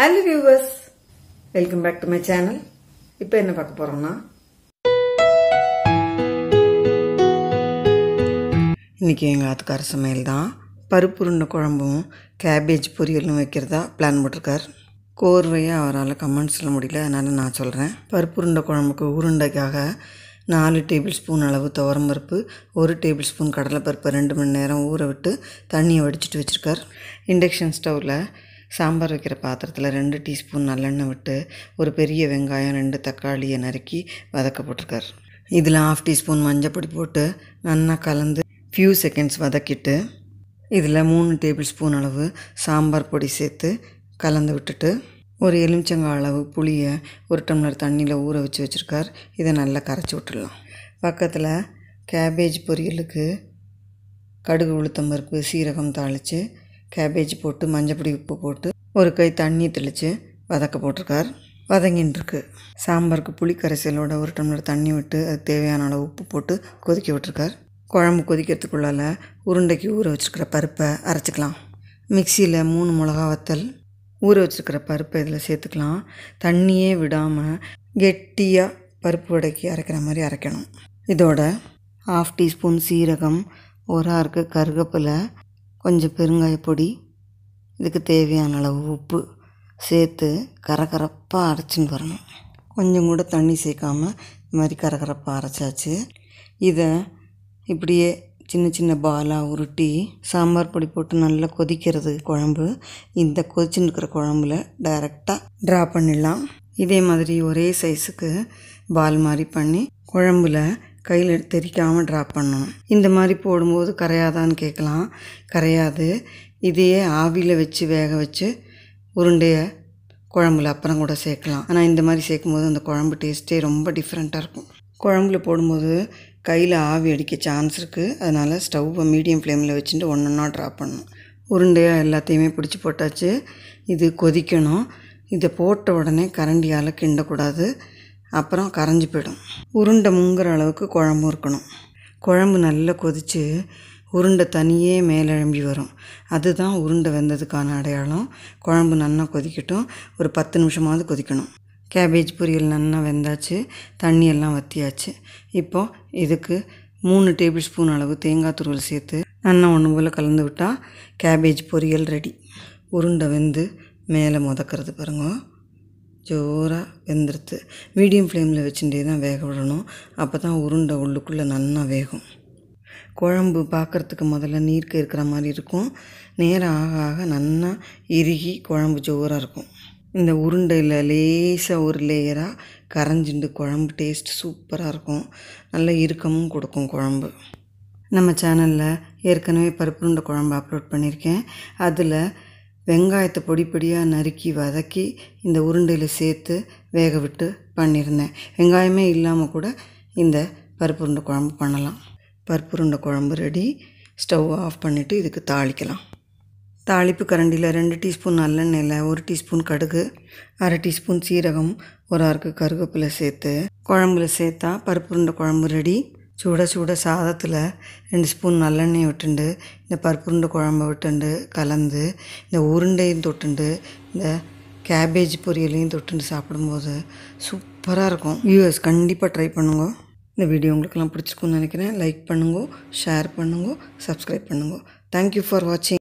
hello viewers welcome back to my channel இப்போ என்ன பார்க்க போகிறோம்னா இன்றைக்கி எங்கள் ஆத்துக்கார சமையல் தான் பருப்பு உருண்டை குழம்பும் கேபேஜ் பொரியலும் வைக்கிறதா பிளான் போட்டிருக்கார் கோர்வையாக அவரால் கமெண்ட் சொல்ல முடியல அதனால் நான் சொல்கிறேன் பருப்பு உருண்டை குழம்புக்கு உருண்டைக்காக நாலு டேபிள் ஸ்பூன் அளவு துவரம் பருப்பு ஒரு டேபிள் ஸ்பூன் கடலைப்பருப்பு ரெண்டு மணி நேரம் ஊற விட்டு தண்ணியை வடிச்சிட்டு வச்சுருக்கார் இண்டக்ஷன் ஸ்டவ்வில் சாம்பார் வைக்கிற பாத்திரத்தில் ரெண்டு டீஸ்பூன் நல்லெண்ணெய் விட்டு ஒரு பெரிய வெங்காயம் ரெண்டு தக்காளியை நறுக்கி வதக்க போட்டிருக்கார் இதில் ஆஃப் டீஸ்பூன் மஞ்சப்பொடி போட்டு நல்லா கலந்து ஃபியூ செகண்ட்ஸ் வதக்கிட்டு இதில் மூணு டேபிள் ஸ்பூன் அளவு சாம்பார் பொடி சேர்த்து கலந்து விட்டுட்டு ஒரு எலுமிச்சங்காய் அளவு புளியை ஒரு டம்ளர் தண்ணியில் ஊற வச்சு வச்சுருக்கார் இதை நல்லா கரைச்சி விட்டுடலாம் பக்கத்தில் கேபேஜ் பொரியலுக்கு கடுகு உளுத்தம்பருப்பு சீரகம் தாளித்து கேபேஜ் போட்டு மஞ்சப்பொடி உப்பு போட்டு ஒரு கை தண்ணி தெளித்து வதக்க போட்டிருக்கார் வதங்கின்னு இருக்கு சாம்பாருக்கு புளி கரைசலோட ஒரு டம்ளர் தண்ணி விட்டு அது தேவையான அளவு உப்பு போட்டு கொதிக்க விட்டுருக்கார் குழம்பு கொதிக்கிறதுக்குள்ளால் உருண்டைக்கு ஊற வச்சுருக்கிற பருப்பை அரைச்சிக்கலாம் மிக்சியில் மூணு மிளகா வத்தல் ஊற வச்சுருக்கிற பருப்பை இதில் சேர்த்துக்கலாம் தண்ணியே விடாமல் கெட்டியாக பருப்பு வடைக்கு அரைக்கிற மாதிரி அரைக்கணும் இதோட ஹாஃப் டீஸ்பூன் சீரகம் ஒரு ஆறுக்கு கருகப்பிலை கொஞ்சம் பெருங்காயப்பொடி இதுக்கு தேவையான அளவு உப்பு சேர்த்து கரகரப்பாக அரைச்சின்னு வரணும் கொஞ்சம் கூட தண்ணி சேர்க்காமல் இந்த மாதிரி கரகரப்பாக அரைச்சாச்சு இதை இப்படியே சின்ன சின்ன பாலாக உருட்டி சாம்பார் பொடி போட்டு நல்லா கொதிக்கிறது குழம்பு இந்த கொதிச்சுன்னு இருக்கிற குழம்புல டைரெக்டாக ட்ரா பண்ணிடலாம் இதே மாதிரி ஒரே சைஸுக்கு பால் மாதிரி பண்ணி குழம்புல கையில் எடுத்து தெரிக்காமல் ட்ரா பண்ணணும் இந்த மாதிரி போடும்போது கரையாதான்னு கேட்கலாம் கரையாது இதையே ஆவியில் வச்சு வேக வச்சு உருண்டையை குழம்புல அப்புறம் கூட சேர்க்கலாம் ஆனால் இந்த மாதிரி சேர்க்கும் போது அந்த குழம்பு டேஸ்ட்டே ரொம்ப டிஃப்ரெண்ட்டாக இருக்கும் குழம்புல போடும்போது கையில் ஆவி அடிக்க சான்ஸ் இருக்குது அதனால் ஸ்டவ்வை மீடியம் ஃப்ளேமில் வச்சுட்டு ஒன்று ஒன்றா ட்ரா பண்ணணும் உருண்டையாக எல்லாத்தையுமே பிடிச்சி போட்டாச்சு இது கொதிக்கணும் இதை போட்ட உடனே கரண்டியால் கிண்டக்கூடாது அப்புறம் கரைஞ்சி போயிடும் உருண்டை முங்குற அளவுக்கு குழம்பு இருக்கணும் குழம்பு நல்லா கொதித்து உருண்டை தனியே மேலே வரும் அதுதான் உருண்டை வெந்ததுக்கான அடையாளம் குழம்பு நல்லா கொதிக்கட்டும் ஒரு பத்து நிமிஷமாவது கொதிக்கணும் கேபேஜ் பொரியல் நல்லா வெந்தாச்சு தண்ணியெல்லாம் வற்றியாச்சு இப்போது இதுக்கு மூணு டேபிள் ஸ்பூன் அளவு தேங்காய் துருவல் சேர்த்து நல்லா ஒன்று போல் கலந்து விட்டால் கேபேஜ் பொரியல் ரெடி உருண்டை வெந்து மேலே முதக்கிறது பாருங்கள் ஜோராக வெந்துடுத்து மீடியம் ஃப்ளேமில் வச்சுட்டே தான் வேக விடணும் அப்போ தான் உருண்டை உள்ளுக்குள்ளே நல்லா வேகும் குழம்பு பார்க்குறதுக்கு முதல்ல நீர்க்க இருக்கிற மாதிரி இருக்கும் நேரம் ஆக ஆக நல்லா இறுகி குழம்பு ஜோராக இருக்கும் இந்த உருண்டையில் லேசாக ஒரு லேயராக கரைஞ்சிண்டு குழம்பு டேஸ்ட் சூப்பராக இருக்கும் நல்ல இறுக்கமும் கொடுக்கும் குழம்பு நம்ம சேனலில் ஏற்கனவே பருப்புருண்டை குழம்பு அப்லோட் பண்ணியிருக்கேன் அதில் வெங்காயத்தை பொடி பொடியாக நறுக்கி வதக்கி இந்த உருண்டையில் சேர்த்து வேக விட்டு பண்ணியிருந்தேன் வெங்காயமே இல்லாமல் கூட இந்த பருப்பு உருண்டை குழம்பு பண்ணலாம் பருப்பு உருண்டை குழம்பு ரெடி ஸ்டவ் ஆஃப் பண்ணிவிட்டு இதுக்கு தாளிக்கலாம் தாளிப்பு கரண்டியில் ரெண்டு டீஸ்பூன் நல்லெண்ணெயில் ஒரு டீஸ்பூன் கடுகு அரை டீஸ்பூன் சீரகம் ஒரு அறுக்கு கருகப்பில் சேர்த்து குழம்புல சேர்த்தா பருப்பு உருண்டை குழம்பு ரெடி ചൂട ചൂട சாதத்தில் ரெண்டு ஸ்பூன் நல்லெண்ணெய் விட்டுண்டு இந்த பருப்புருண்டை குழம்பு விட்டுண்டு கலந்து இந்த உருண்டையும் தொட்டுண்டு இந்த கேபேஜ் பொரியலையும் தொட்டுண்டு சாப்பிடும்போது சூப்பராக இருக்கும் வியூவர்ஸ் கண்டிப்பாக ட்ரை பண்ணுங்க இந்த வீடியோ உங்களுக்கெல்லாம் பிடிச்சிருக்கும்னு நினைக்கிறேன் லைக் பண்ணுங்க ஷேர் பண்ணுங்க சப்ஸ்கிரைப் பண்ணுங்க தேங்க்யூ ஃபார் வாட்சிங்